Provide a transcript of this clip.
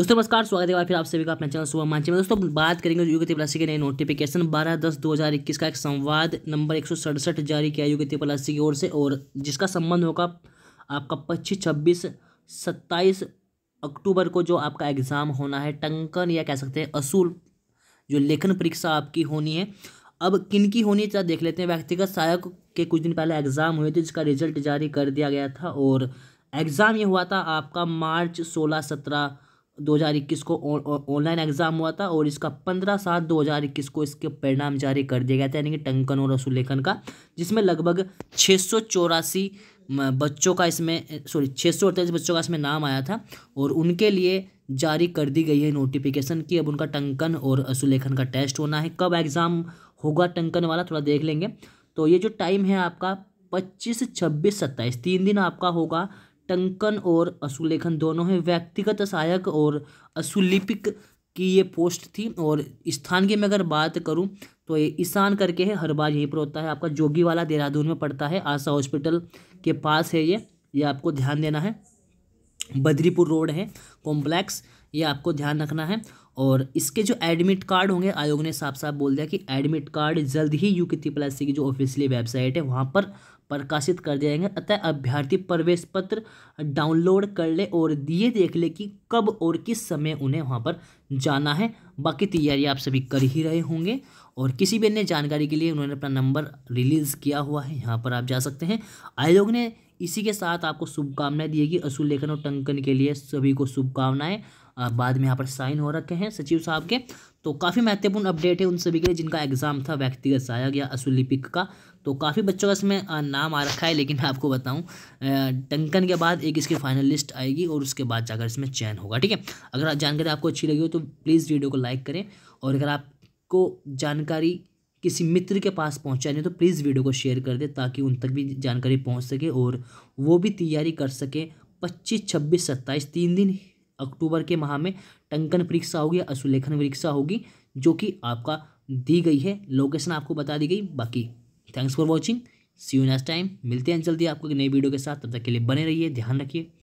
दोस्तों नमस्कार स्वागत है फिर आप सभी का अपने चैनल सुबह मंच में दोस्तों बात करेंगे युगति प्लस के नए नोटिफिकेशन 12 दस 2021 का एक संवाद नंबर एक जारी किया युगति प्लस की ओर से और जिसका संबंध होगा आपका पच्चीस छब्बीस सत्ताईस अक्टूबर को जो आपका एग्ज़ाम होना है टंकन या कह सकते हैं असूल जो लेखन परीक्षा आपकी होनी है अब किन की होनी है देख लेते हैं व्यक्तिगत सहायक के कुछ दिन पहले एग्ज़ाम हुए थे जिसका रिजल्ट जारी कर दिया गया था और एग्ज़ाम ये हुआ था आपका मार्च सोलह सत्रह 2021 को ऑनलाइन एग्जाम हुआ था और इसका 15 सात 2021 को इसके परिणाम जारी कर दिया गया था यानी कि टंकन और रसुलेखन का जिसमें लगभग छः बच्चों का इसमें सॉरी छः सौ अड़तालीस बच्चों का इसमें नाम आया था और उनके लिए जारी कर दी गई है नोटिफिकेशन कि अब उनका टंकन और असुलेखन का टेस्ट होना है कब एग्ज़ाम होगा टंकन वाला थोड़ा देख लेंगे तो ये जो टाइम है आपका पच्चीस छब्बीस सत्ताईस तीन दिन आपका होगा टंकन और अशुलेखन दोनों हैं व्यक्तिगत सहायक और अशुलिपिक की ये पोस्ट थी और स्थान की मैं अगर बात करूं तो ये ईशान करके है हर बार यहीं पर होता है आपका जोगी वाला देहरादून में पड़ता है आशा हॉस्पिटल के पास है ये ये आपको ध्यान देना है बद्रीपुर रोड है कॉम्प्लेक्स ये आपको ध्यान रखना है और इसके जो एडमिट कार्ड होंगे आयोग ने साफ साफ बोल दिया कि एडमिट कार्ड जल्द ही यू की प्लस सी की जो ऑफिशियली वेबसाइट है वहाँ पर प्रकाशित कर जाएंगे अतः अभ्यर्थी प्रवेश पत्र डाउनलोड कर ले और ये देख ले कि कब और किस समय उन्हें वहाँ पर जाना है बाकी तैयारी आप सभी कर ही रहे होंगे और किसी भी अन्य जानकारी के लिए उन्होंने अपना नंबर रिलीज़ किया हुआ है यहाँ पर आप जा सकते हैं आयोग ने इसी के साथ आपको शुभकामनाएं दी है कि असूल लेखन और टंकन के लिए सभी को शुभकामनाएं बाद में यहाँ पर साइन हो रखे हैं सचिव साहब के तो काफ़ी महत्वपूर्ण अपडेट है उन सभी के लिए जिनका एग्ज़ाम था व्यक्तिगत गया या असुलिपिक का तो काफ़ी बच्चों का इसमें नाम आ रखा है लेकिन मैं आपको बताऊं टंकन के बाद एक इसकी फाइनल लिस्ट आएगी और उसके बाद जाकर इसमें चयन होगा ठीक है अगर जानकारी आपको अच्छी लगी हो तो प्लीज़ वीडियो को लाइक करें और अगर आपको जानकारी किसी मित्र के पास पहुँचानी हो तो प्लीज़ वीडियो को शेयर कर दें ताकि उन तक भी जानकारी पहुँच सके और वो भी तैयारी कर सके पच्चीस छब्बीस सत्ताईस तीन दिन अक्टूबर के माह में टंकन परीक्षा होगी अशुलेखन परीक्षा होगी जो कि आपका दी गई है लोकेशन आपको बता दी गई बाकी thanks for watching see you next time मिलते हैं जल्दी आपको एक नई वीडियो के साथ तब तक के लिए बने रहिए ध्यान रखिए